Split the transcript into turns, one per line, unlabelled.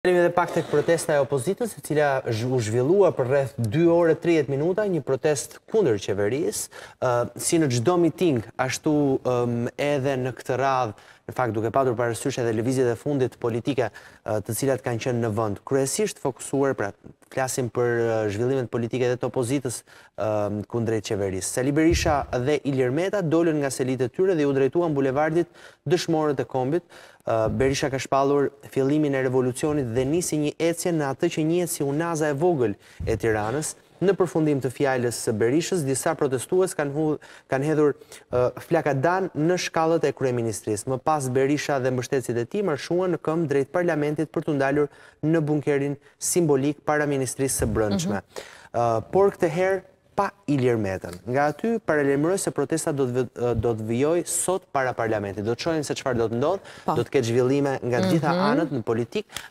Këtërim edhe pak të këtë protesta e opozitës, e cila u zhvillua për rreth 2 ore 30 minuta, një protest kundër qeveris, si në gjdo miting, ashtu edhe në këtë radhë, në fakt duke patur parësysh edhe levizit dhe fundit politika të cilat kanë qenë në vënd. Kryesisht fokusuar, pra flasim për zhvillimet politike dhe të opozitës kundrejt qeveris. Sali Berisha dhe Ilir Meta dollën nga selit e tyre dhe u drejtuan bulevardit dëshmorët e kombit. Berisha ka shpalur fillimin e revolucionit dhe nisi një ecje në atë që njëtë si unaza e vogël e tiranës. Në përfundim të fjallës së berishës, disa protestues kanë hedhur uh, flakadan në shkallët e kreministris. Më pas berisha dhe mështetësit e ti marshuan në këmë drejt parlamentit për të ndalur në bunkerin simbolik para ministris së brëndshme. Mhm. Uh, por këtë herë, pa i Nga aty, paralimërës se protesta do të vjoj uh, sot para parlamentit. Do të qojnë se qëfar do të ndodhë, po. do të ketë zhvillime nga gjitha mhm. anët në politikë,